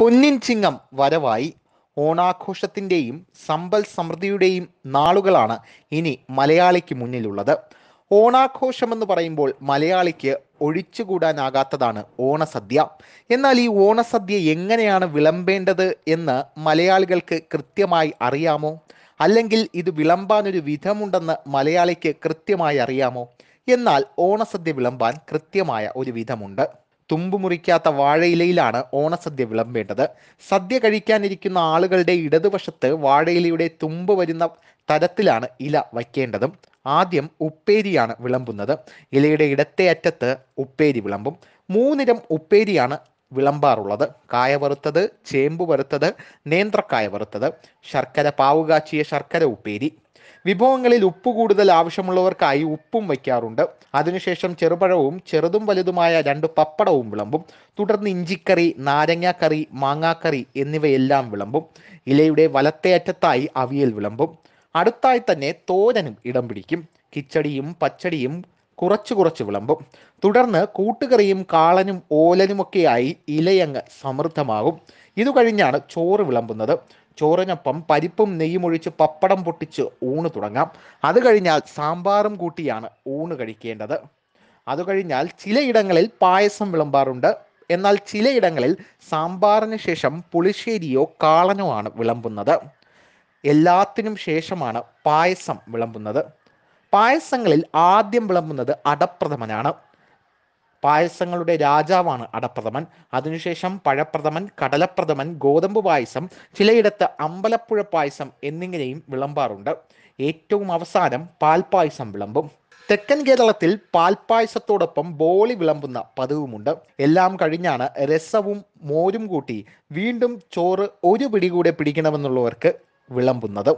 പൊന്നിൻ ചിങ്ങം വരവായി ഓണാഘോഷത്തിൻ്റെയും സമ്പൽ സമൃദ്ധിയുടെയും നാളുകളാണ് ഇനി മലയാളിക്ക് മുന്നിലുള്ളത് ഓണാഘോഷമെന്ന് പറയുമ്പോൾ മലയാളിക്ക് ഒഴിച്ചുകൂടാനാകാത്തതാണ് ഓണസദ്യ എന്നാൽ ഈ ഓണസദ്യ എങ്ങനെയാണ് വിളമ്പേണ്ടത് എന്ന് മലയാളികൾക്ക് കൃത്യമായി അറിയാമോ അല്ലെങ്കിൽ ഇത് വിളമ്പാനൊരു വിധമുണ്ടെന്ന് മലയാളിക്ക് കൃത്യമായി അറിയാമോ എന്നാൽ ഓണസദ്യ വിളമ്പാൻ കൃത്യമായ ഒരു വിധമുണ്ട് തുമ്പ് മുറിക്കാത്ത വാഴയിലയിലാണ് ഓണസദ്യ വിളമ്പേണ്ടത് സദ്യ കഴിക്കാനിരിക്കുന്ന ആളുകളുടെ ഇടതുവശത്ത് വാഴയിലയുടെ തുമ്പ് വരുന്ന തരത്തിലാണ് ഇല വയ്ക്കേണ്ടതും ആദ്യം ഉപ്പേരിയാണ് വിളമ്പുന്നത് ഇലയുടെ ഇടത്തെ അറ്റത്ത് ഉപ്പേരി വിളമ്പും മൂന്നിരം ഉപ്പേരിയാണ് വിളമ്പാറുള്ളത് കായ വറുത്തത് ചേമ്പ് വറുത്തത് നേന്ത്രക്കായ വറുത്തത് ശർക്കര പാവുകാച്ചിയ ശർക്കര ഉപ്പേരി വിഭവങ്ങളിൽ ഉപ്പ് കൂടുതൽ ആവശ്യമുള്ളവർക്കായി ഉപ്പും വയ്ക്കാറുണ്ട് അതിനുശേഷം ചെറുപഴവും ചെറുതും വലുതുമായ രണ്ട് പപ്പടവും വിളമ്പും തുടർന്ന് ഇഞ്ചിക്കറി നാരങ്ങാക്കറി മാങ്ങാക്കറി എന്നിവയെല്ലാം വിളമ്പും ഇലയുടെ വലത്തെ അറ്റത്തായി അവിയൽ വിളമ്പും അടുത്തായി തന്നെ തോരനും ഇടം പിടിക്കും കിച്ചടിയും പച്ചടിയും കുറച്ച് കുറച്ച് വിളമ്പും തുടർന്ന് കൂട്ടുകറിയും കാളനും ഓലനുമൊക്കെയായി ഇലയങ്ങ് സമൃദ്ധമാകും ഇതു കഴിഞ്ഞാണ് ചോറ് വിളമ്പുന്നത് ചോറിനൊപ്പം പരിപ്പും നെയ്യും ഒഴിച്ച് പപ്പടം പൊട്ടിച്ച് ഊണ് തുടങ്ങാം അത് കഴിഞ്ഞാൽ സാമ്പാറും കൂട്ടിയാണ് ഊണ് കഴിക്കേണ്ടത് അത് കഴിഞ്ഞാൽ ചിലയിടങ്ങളിൽ പായസം വിളമ്പാറുണ്ട് എന്നാൽ ചിലയിടങ്ങളിൽ സാമ്പാറിന് ശേഷം പുളിശ്ശേരിയോ കാളനോ ആണ് വിളമ്പുന്നത് എല്ലാത്തിനും ശേഷമാണ് പായസം വിളമ്പുന്നത് പായസങ്ങളിൽ ആദ്യം വിളമ്പുന്നത് അടപ്രഥമനാണ് പായസങ്ങളുടെ രാജാവാണ് അടപ്രഥമൻ അതിനുശേഷം പഴപ്രഥമൻ കടലപ്രഥമൻ ഗോതമ്പ് പായസം ചിലയിടത്ത് അമ്പലപ്പുഴ പായസം എന്നിങ്ങനെയും വിളമ്പാറുണ്ട് ഏറ്റവും അവസാനം പാൽപായസം വിളമ്പും തെക്കൻ കേരളത്തിൽ പാൽപായസത്തോടൊപ്പം ബോളി വിളമ്പുന്ന പതിവുമുണ്ട് എല്ലാം കഴിഞ്ഞാണ് രസവും മോരും കൂട്ടി വീണ്ടും ചോറ് ഒരു പിടി കൂടെ പിടിക്കണമെന്നുള്ളവർക്ക് വിളമ്പുന്നത്